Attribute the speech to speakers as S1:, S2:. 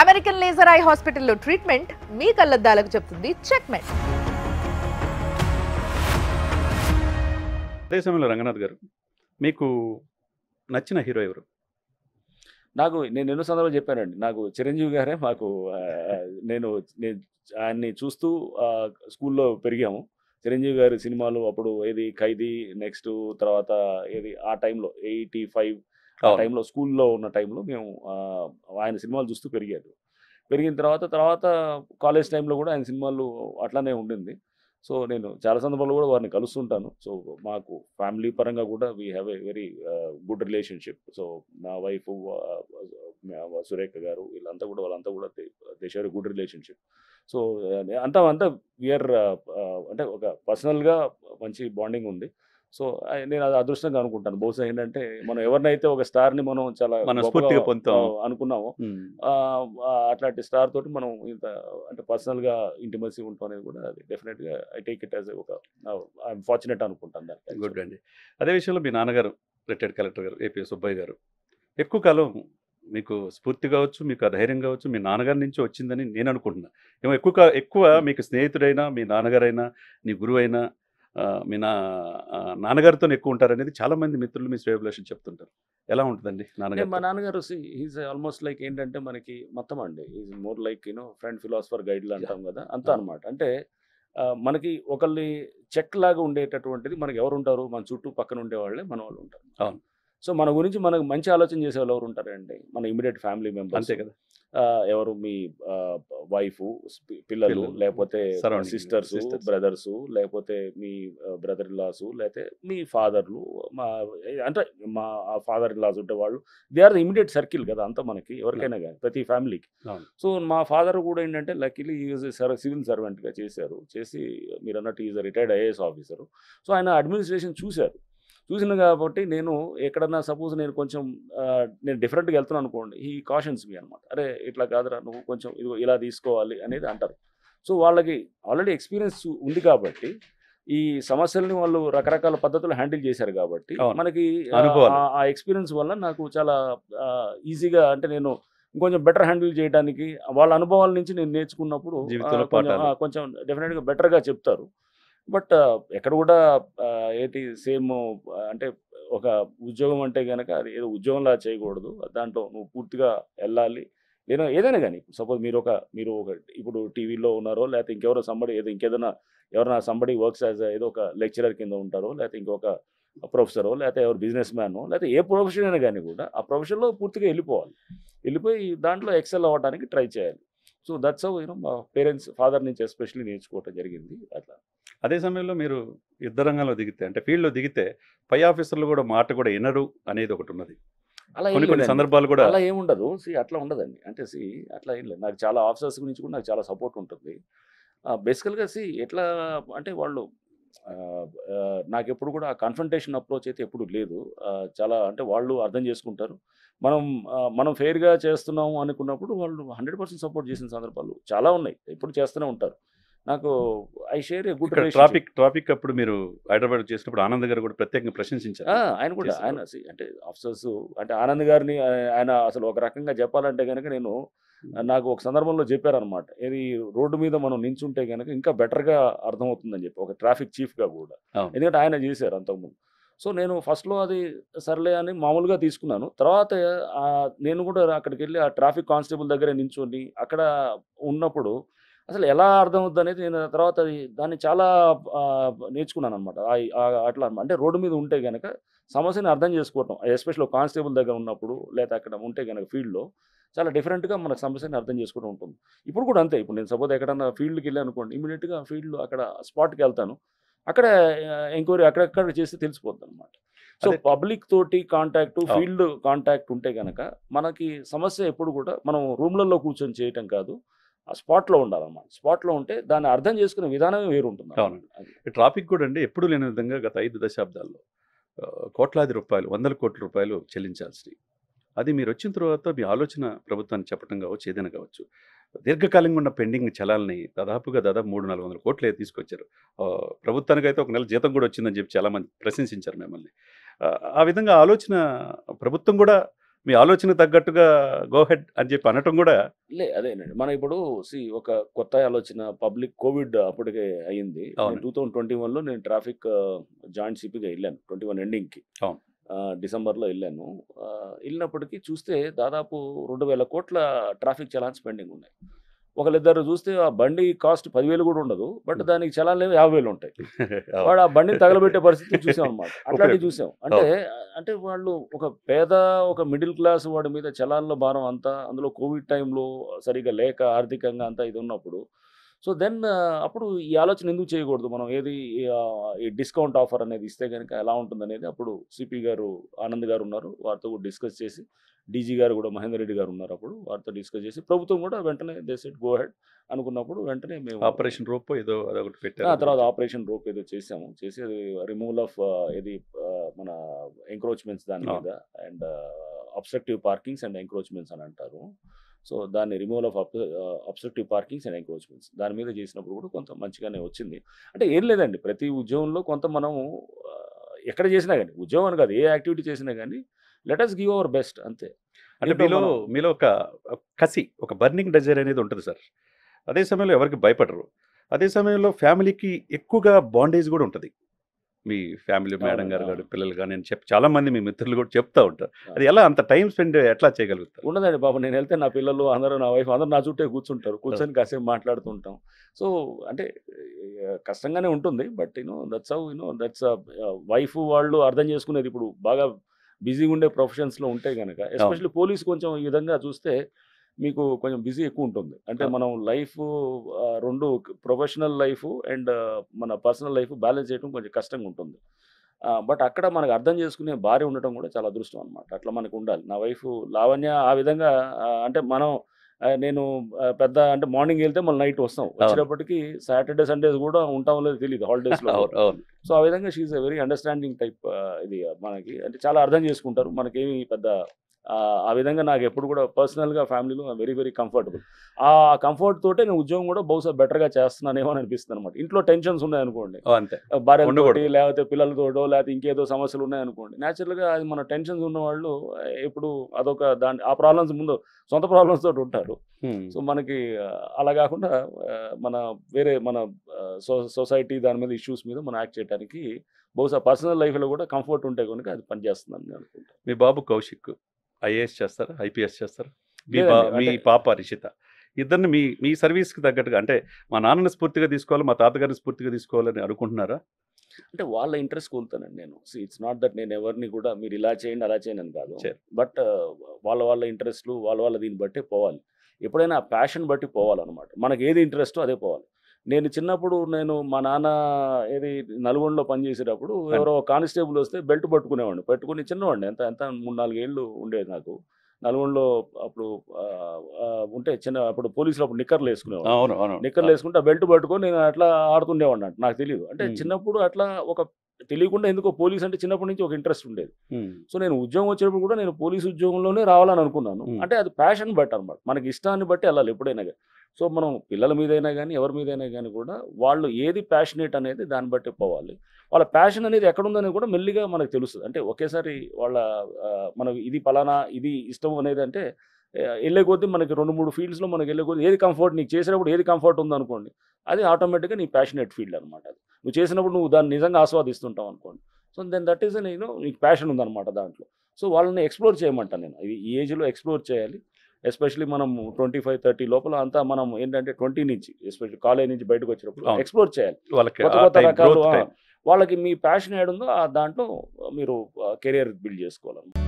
S1: American laser eye హాస్పిటల్లో treatment మీ కళ్ళద్దాలకు చెప్తుంది చెక్మెంట్ అదే సమయంలో రంగనాథ్ గారు మీకు నచ్చిన హీరో ఎవరు నాకు నేను ఎన్నో సందర్భాలు చెప్పానండి నాకు చిరంజీవి
S2: గారే మాకు నేను ఆయన్ని చూస్తూ స్కూల్లో పెరిగాము చిరంజీవి గారి సినిమాలు అప్పుడు ఏది ఖైదీ నెక్స్ట్ తర్వాత ఏది ఆ టైంలో ఎయిటీ ఫైవ్ టైంలో స్కూల్లో ఉన్న టైంలో మేము ఆయన సినిమాలు చూస్తూ పెరిగాడు పెరిగిన తర్వాత తర్వాత కాలేజ్ టైంలో కూడా ఆయన సినిమాలు అట్లానే ఉండింది సో నేను చాలా సందర్భాల్లో కూడా వారిని కలుస్తుంటాను సో మాకు ఫ్యామిలీ పరంగా కూడా we have a very good relationship so నా వైఫ్ సురేఖ గారు వీళ్ళంతా కూడా వాళ్ళంతా కూడా దే గుడ్ రిలేషన్షిప్ సో అంతా అంతా వీఆర్ అంటే ఒక పర్సనల్గా మంచి బాండింగ్ ఉంది సో నేను అది అదృష్టంగా అనుకుంటాను బహుశా ఏంటంటే మనం ఎవరినైతే ఒక స్టార్ ని మనం చాలా స్ఫూర్తిగా పొందుతాం అనుకున్నాము అట్లాంటి స్టార్ తోటి మనం ఇంత అంటే గా ఇంటిమసీ ఉంటాం అనేది కూడా అది గా ఐ టేక్ ఇట్ యాజ్ ఒక ఐఎమ్ ఫార్చునేట్ అనుకుంటాను దానికి
S1: గుడ్ అండి అదే విషయంలో మీ నాన్నగారు retired collector garu AP Subbaiah garu ఎక్కువ కాలం మీకు స్ఫూర్తి కావచ్చు మీకు ధైర్యం కావచ్చు మీ నాన్నగారి నుంచి వచ్చిందని నేను అనుకుంటున్నాను ఏమో ఎక్కువ ఎక్కువ మీకు స్నేహితుడైనా మీ నాన్నగారైనా నీ గురువైనా మీ నా నాన్నగారితో ఎక్కువ ఉంటారనేది చాలా మంది మిత్రులు మీ స్వేభిలాషులు చెప్తుంటారు ఎలా ఉంటుందండి నాన్నగారు మా
S2: నాన్నగారు ఈజ్ ఆల్మోస్ట్ లైక్ ఏంటంటే మనకి మొత్తం అండి is more like you know friend philosopher గైడ్లు అంటాం కదా అంత అనమాట అంటే మనకి ఒకళ్ళని చెక్ లాగా ఉండేటటువంటిది మనకి ఎవరు ఉంటారు మన చుట్టూ పక్కన వాళ్ళే మన వాళ్ళు ఉంటారు అవును సో మన గురించి మనకు మంచి ఆలోచన చేసే వాళ్ళు ఎవరు ఉంటారండి మన ఇమీడియట్ ఫ్యామిలీ మెంబర్స్ అంతే కదా ఎవరు మీ వైఫ్ పిల్లలు లేకపోతే సిస్టర్స్ బ్రదర్స్ లేకపోతే మీ బ్రదర్ ఇన్లాస్ లేకపోతే మీ ఫాదర్లు మా అంటే మా ఫాదర్ ఇన్లాస్ ఉంటే వాళ్ళు they are the immediate circle కదా అంతా మనకి ఎవరికైనా కానీ ప్రతి ఫ్యామిలీకి సో మా ఫాదర్ కూడా ఏంటంటే లక్కీలీ సివిల్ సర్వెంట్గా చేశారు చేసి మీరు అన్నట్టు is retired IAS officer so ఆయన అడ్మినిస్ట్రేషన్ చూశారు చూసిన కాబట్టి నేను ఎక్కడన్నా సపోజ్ నేను కొంచెం నేను డిఫరెంట్గా వెళ్తున్నాను అనుకోండి ఈ కాషన్స్ మీ అనమాట అరే ఇట్లా కాదురా నువ్వు కొంచెం ఇది ఇలా తీసుకోవాలి అనేది అంటారు సో వాళ్ళకి ఆల్రెడీ ఎక్స్పీరియన్స్ ఉంది కాబట్టి ఈ సమస్యల్ని వాళ్ళు రకరకాల పద్ధతులు హ్యాండిల్ చేశారు కాబట్టి మనకి ఆ ఎక్స్పీరియన్స్ వల్ల నాకు చాలా ఈజీగా అంటే నేను ఇంకొంచెం బెటర్ హ్యాండిల్ చేయడానికి వాళ్ళ అనుభవాల నుంచి నేను నేర్చుకున్నప్పుడు కొంచెం డెఫినెట్గా బెటర్గా చెప్తారు బట్ ఎక్కడ కూడా ఏంటి సేమ్ అంటే ఒక ఉద్యోగం అంటే కనుక అది ఏదో ఉద్యోగంలా చేయకూడదు దాంట్లో నువ్వు పూర్తిగా వెళ్ళాలి లేదా ఏదైనా కానీ సపోజ్ మీరు ఒక మీరు ఒక ఇప్పుడు టీవీలో ఉన్నారో లేకపోతే ఇంకెవరో సంబడి ఏదో ఇంకేదైనా ఎవరైనా సంబడి వర్క్స్ యాజ్ ఏదో ఒక లెక్చరర్ కింద ఉంటారో లేకపోతే ఇంకొక ప్రొఫెసరో లేకపోతే ఎవరు బిజినెస్ మ్యానో లేకపోతే ఏ ప్రొఫెషన్ అయినా కానీ కూడా ఆ ప్రొఫెషన్లో పూర్తిగా వెళ్ళిపోవాలి వెళ్ళిపోయి దాంట్లో ఎక్సెల్ అవ్వడానికి ట్రై
S1: చేయాలి సో దట్స్ హౌ యూనో మా పేరెంట్స్ ఫాదర్ నుంచి ఎస్పెషల్లీ నేర్చుకోవటం జరిగింది అట్లా అదే సమయంలో మీరు యుద్ధ రంగంలో దిగితే అంటే ఫీల్డ్లో దిగితే పై ఆఫీసర్లు కూడా మాట కూడా వినరు అనేది ఒకటి ఉన్నది అలా కొన్ని సందర్భాలు కూడా అలా
S2: ఏముండదు సి అట్లా ఉండదండి అంటే సి అట్లా ఏం లేదు నాకు చాలా ఆఫీసర్స్ గురించి కూడా నాకు చాలా సపోర్ట్ ఉంటుంది బేసికల్గా సి ఎట్లా అంటే వాళ్ళు నాకు ఎప్పుడు కూడా ఆ కన్ఫంటేషన్ అప్రోచ్ అయితే ఎప్పుడు లేదు చాలా అంటే వాళ్ళు అర్థం చేసుకుంటారు మనం మనం ఫెయిర్గా చేస్తున్నాము అనుకున్నప్పుడు వాళ్ళు హండ్రెడ్ సపోర్ట్ చేసిన సందర్భాలు చాలా ఉన్నాయి ఎప్పుడు చేస్తూనే ఉంటారు నాకు I share a good traffic
S1: traffic అప్పుడు మీరు హైదరాబాద్ చేసినప్పుడు ఆనంద్ గారు కూడా ప్రత్యేకంగా ప్రశంసించారు ఆయన కూడా ఆయన
S2: అంటే ఆఫీసర్స్ అంటే ఆనంద్ గారిని ఆయన అసలు ఒక రకంగా చెప్పాలంటే కనుక నేను నాకు ఒక సందర్భంలో చెప్పారు అనమాట ఇది రోడ్డు మీద మనం నించుంటే కనుక ఇంకా బెటర్గా అర్థమవుతుందని చెప్పి ఒక ట్రాఫిక్ చీఫ్గా కూడా ఎందుకంటే ఆయన చేశారు అంతకుముందు సో నేను ఫస్ట్లో అది సర్లే అని మామూలుగా తీసుకున్నాను తర్వాత నేను కూడా అక్కడికి వెళ్ళి ఆ ట్రాఫిక్ కానిస్టేబుల్ దగ్గర నించుని అక్కడ ఉన్నప్పుడు అసలు ఎలా అర్థమవుద్ది అనేది నేను తర్వాత అది దాన్ని చాలా నేర్చుకున్నాను అనమాట అట్లా అంటే రోడ్డు మీద ఉంటే కనుక సమస్యని అర్థం చేసుకోవటం ఎస్పెషల్లీ కానిస్టేబుల్ దగ్గర ఉన్నప్పుడు లేదా అక్కడ ఉంటే కనుక ఫీల్డ్లో చాలా డిఫరెంట్గా మన సమస్యని అర్థం చేసుకోవడం ఉంటుంది ఇప్పుడు కూడా అంతే ఇప్పుడు నేను సపోజ్ ఎక్కడన్నా ఫీల్డ్కి వెళ్ళాను అనుకోండి ఇమీడియట్గా ఫీల్డ్లో అక్కడ స్పాట్కి వెళ్తాను అక్కడ ఎంక్వైరీ అక్కడక్కడ చేస్తే తెలిసిపోద్ది అనమాట సో పబ్లిక్ తోటి కాంటాక్ట్ ఫీల్డ్ కాంటాక్ట్ ఉంటే కనుక మనకి సమస్య ఎప్పుడు కూడా మనం రూమ్లలో కూర్చొని
S1: చేయటం కాదు ఆ స్పాట్లో ఉండాలన్నమాట స్పాట్లో ఉంటే దాన్ని అర్థం చేసుకునే విధానమే వేరు ఉంటుంది అవునండి ట్రాఫిక్ కూడా అండి ఎప్పుడు లేని విధంగా గత ఐదు దశాబ్దాల్లో కోట్లాది రూపాయలు వందల కోట్ల రూపాయలు చెల్లించాల్సి అది మీరు వచ్చిన తర్వాత మీ ఆలోచన ప్రభుత్వాన్ని చెప్పడం కావచ్చు ఏదైనా కావచ్చు దీర్ఘకాలంగా ఉన్న పెండింగ్ చలాలని దాదాపుగా దాదాపు మూడు నాలుగు వందల కోట్లు తీసుకొచ్చారు ప్రభుత్వానికి అయితే ఒక నెల జీతం కూడా వచ్చిందని చెప్పి చాలామంది ప్రశంసించారు మిమ్మల్ని ఆ విధంగా ఆలోచన ప్రభుత్వం కూడా మీ ఆలోచన తగ్గట్టుగా గోహెడ్ అని చెప్పి అనటం కూడా
S2: లే అదేనండి మనం ఇప్పుడు సి ఒక కొత్త ఆలోచన పబ్లిక్ కోవిడ్ అప్పటికే అయింది టూ థౌసండ్ ట్వంటీ వన్లో నేను ట్రాఫిక్ uh, జాయింట్ సిపిగా వెళ్ళాను ట్వంటీ వన్ ఎండింగ్కి డిసెంబర్లో వెళ్ళాను వెళ్ళినప్పటికీ చూస్తే దాదాపు రెండు వేల కోట్ల ట్రాఫిక్ చలాన్స్ పెండింగ్ ఉన్నాయి ఒకళ్ళిద్దరు చూస్తే ఆ బండి కాస్ట్ పదివేలు కూడా ఉండదు బట్ దానికి చలాన్ లేవు యాభై వేలు ఉంటాయి వాడు ఆ బండిని తగలబెట్టే పరిస్థితి చూసాం అనమాట అట్లాంటివి చూసాం అంటే అంటే వాళ్ళు ఒక పేద ఒక మిడిల్ క్లాస్ వాడి మీద చలాన్ల భారం అంతా అందులో కోవిడ్ టైంలో సరిగ్గా లేక ఆర్థికంగా అంతా ఇది ఉన్నప్పుడు సో దెన్ అప్పుడు ఈ ఆలోచన ఎందుకు చేయకూడదు మనం ఏది ఈ డిస్కౌంట్ ఆఫర్ అనేది ఇస్తే కనుక ఎలా ఉంటుందనేది అప్పుడు సిపి గారు ఆనంద్ గారు ఉన్నారు వారితో కూడా డిస్కస్ చేసి డీజీ గారు కూడా మహేందర్ రెడ్డి గారు ఉన్నారు అప్పుడు వారితో డిస్కస్ చేసి ప్రభుత్వం కూడా వెంటనే ఇట్ గో హెడ్ అనుకున్నప్పుడు వెంటనే మేము ఆపరేషన్
S1: రోప్ ఏదో అదొకటి పెట్టాము ఆ తర్వాత
S2: ఆపరేషన్ రోప్ ఏదో చేసాము చేసి అది రిమూవల్ ఆఫ్ ఇది మన ఎంక్రోచ్మెంట్స్ దాని మీద and obstructive parkings and encroachments అని అంటారు సో దాన్ని removal of obstructive parkings and encroachments దాని మీద చేసినప్పుడు కూడా కొంత మంచిగానే వచ్చింది అంటే ఏం లేదండి ప్రతి ఉద్యోగంలో కొంత మనము ఎక్కడ చేసినా కానీ ఉద్యోగం కాదు ఏ యాక్టివిటీ చేసినా
S1: కానీ లెటర్స్ గివ్ అవర్ బెస్ట్ అంతే అంటే మీలో మీలో ఒక కసి ఒక బర్నింగ్ డజర్ అనేది ఉంటుంది సార్ అదే సమయంలో ఎవరికి భయపడరు అదే సమయంలో ఫ్యామిలీకి ఎక్కువగా బాండేజ్ కూడా ఉంటుంది మీ ఫ్యామిలీ మేడం గారు కానీ పిల్లలు కానీ నేను చెప్ చాలా మంది మీ మిత్రులు కూడా చెప్తా ఉంటారు అది ఎలా అంత టైం స్పెండ్ ఎట్లా చేయగలుగుతారు ఉండదండి బాబు నేను వెళ్తే నా పిల్లలు అందరూ నా వైఫ్
S2: అందరూ నా చుట్టే కూర్చుంటారు కూర్చొని కాసేపు మాట్లాడుతుంటాం సో అంటే కష్టంగానే ఉంటుంది but you know that's how you know that's wife వాళ్ళు అర్థం చేసుకునేది ఇప్పుడు బాగా బిజీగా ఉండే ప్రొఫెషన్స్లో ఉంటే కనుక ఎస్పెషల్లీ పోలీస్ కొంచెం ఈ విధంగా చూస్తే మీకు కొంచెం బిజీ ఎక్కువ ఉంటుంది అంటే మనం లైఫ్ రెండు ప్రొఫెషనల్ లైఫ్ అండ్ మన పర్సనల్ లైఫ్ బ్యాలెన్స్ చేయడం కొంచెం కష్టంగా ఉంటుంది బట్ అక్కడ మనకు అర్థం చేసుకునే భార్య ఉండటం కూడా చాలా అదృష్టం అనమాట అట్లా మనకు ఉండాలి నా వైఫ్ లావణ్య ఆ విధంగా అంటే మనం నేను పెద్ద అంటే మార్నింగ్ వెళ్తే మళ్ళీ నైట్ వస్తాం వచ్చేటప్పటికి సాటర్డే సండేస్ కూడా ఉంటాం లేదు తెలియదు హాలిడేస్ సో ఆ విధంగా she's a very understanding type ఇది మనకి అంటే చాలా అర్థం చేసుకుంటారు మనకేమి పెద్ద ఆ విధంగా నాకు ఎప్పుడు కూడా పర్సనల్గా ఫ్యామిలీలో వెరీ వెరీ కంఫర్టబుల్ ఆ కంఫర్ట్ తోటే నేను ఉద్యోగం కూడా బహుశా బెటర్గా చేస్తున్నానేమో అని అనిపిస్తుంది అనమాట ఇంట్లో టెన్షన్స్ ఉన్నాయనుకోండి భార్య లేకపోతే పిల్లలతోటో లేకపోతే ఇంకేదో సమస్యలు ఉన్నాయనుకోండి న్యాచురల్గా అది మన టెన్షన్స్ ఉన్నవాళ్ళు ఎప్పుడు అదొక దాని ఆ ప్రాబ్లమ్స్ ముందు సొంత ప్రాబ్లమ్స్ తోటి ఉంటారు సో మనకి అలా కాకుండా మన వేరే మన సొసైటీ దాని మీద ఇష్యూస్ మీద మనం యాక్ట్ చేయడానికి బహుశా పర్సనల్ లైఫ్లో కూడా కంఫర్ట్ ఉంటే కనుక అది పనిచేస్తుందని అనుకుంటాను
S1: మీ బాబు కౌశిక్ ఐఏఎస్ చేస్తారు ఐపీఎస్ చేస్తారు మీ మీ పాప రిషిత ఇద్దరిని మీ మీ సర్వీస్కి తగ్గట్టుగా అంటే మా నాన్నని స్ఫూర్తిగా తీసుకోవాలి మా తాతగారిని స్ఫూర్తిగా తీసుకోవాలని అనుకుంటున్నారా
S2: అంటే వాళ్ళ ఇంట్రెస్ట్ కోల్తానండి నేను సో ఇట్స్ నాట్ దట్ నేను ఎవరిని కూడా మీరు ఇలా చేయండి అలా చేయండి అని కాదు బట్ వాళ్ళ వాళ్ళ ఇంట్రెస్ట్లు వాళ్ళ వాళ్ళ దీన్ని బట్టే పోవాలి ఎప్పుడైనా ప్యాషన్ బట్టి పోవాలన్నమాట మనకు ఏది ఇంట్రెస్టో అదే పోవాలి నేను చిన్నప్పుడు నేను మా నాన్న ఏది నలుగొండలో పనిచేసేటప్పుడు ఎవరో కానిస్టేబుల్ వస్తే బెల్ట్ పట్టుకునేవాడిని పెట్టుకుని చిన్నవాడిని ఎంత ఎంత మూడు నాలుగు ఏళ్ళు ఉండేది నాకు నల్గొండలో అప్పుడు ఉంటే చిన్న అప్పుడు పోలీసులు అప్పుడు నిక్కర్లు వేసుకునేవాడు నిక్కర్లు వేసుకుంటే ఆ బెల్ట్ పట్టుకొని నేను అట్లా ఆడుతుండేవాడిని నాకు తెలియదు అంటే చిన్నప్పుడు అట్లా ఒక తెలియకుండా ఎందుకో పోలీస్ అంటే చిన్నప్పటి నుంచి ఒక ఇంట్రెస్ట్ ఉండేది సో నేను ఉద్యోగం వచ్చినప్పుడు కూడా నేను పోలీస్ ఉద్యోగంలోనే రావాలని అనుకున్నాను అంటే అది ప్యాషన్ బట్టి అనమాట మనకి ఇష్టాన్ని బట్టి వెళ్ళాలి ఎప్పుడైనా కానీ సో మనం పిల్లల మీదైనా కానీ ఎవరి మీదైనా కానీ కూడా వాళ్ళు ఏది ప్యాషనేట్ అనేది దాన్ని బట్టి పోవాలి వాళ్ళ ప్యాషన్ అనేది ఎక్కడుందని కూడా మెల్లిగా మనకు తెలుస్తుంది అంటే ఒకేసారి వాళ్ళ మనం ఇది పలానా ఇది ఇష్టం అనేది అంటే వెళ్ళే కొద్దీ మనకి రెండు మూడు ఫీల్డ్స్లో మనకి వెళ్ళే కొద్ది ఏది కంఫర్ట్ నీకు చేసినప్పుడు ఏది కంఫర్ట్ ఉందనుకోండి అది ఆటోమేటిక్గా నీ ప్యాషనేట్ ఫీల్డ్ అనమాట అది నువ్వు చేసినప్పుడు నువ్వు దాన్ని నిజంగా ఆస్వాదిస్తుంటావు అనుకోండి సో దెన్ దట్ ఈస్ నేను నీకు ప్యాషన్ ఉందన్నమాట దాంట్లో సో వాళ్ళని ఎక్స్ప్లోర్ చేయమంటాను నేను ఇది ఈ ఏజ్లో ఎక్స్ప్లోర్ చేయాలి ఎస్పెషలీ మనం ట్వంటీ ఫైవ్ థర్టీ లోపల అంతా మనం ఏంటంటే ట్వంటీ నుంచి ఎస్పెషల్లీ కాలేజ్ నుంచి బయటకు వచ్చినప్పుడు ఎక్స్ప్లోర్ చేయాలి వాళ్ళకి మీ ప్యాషన్ ఏడుందో ఆ దాంట్లో మీరు కెరియర్ బిల్డ్ చేసుకోవాలన్నమాట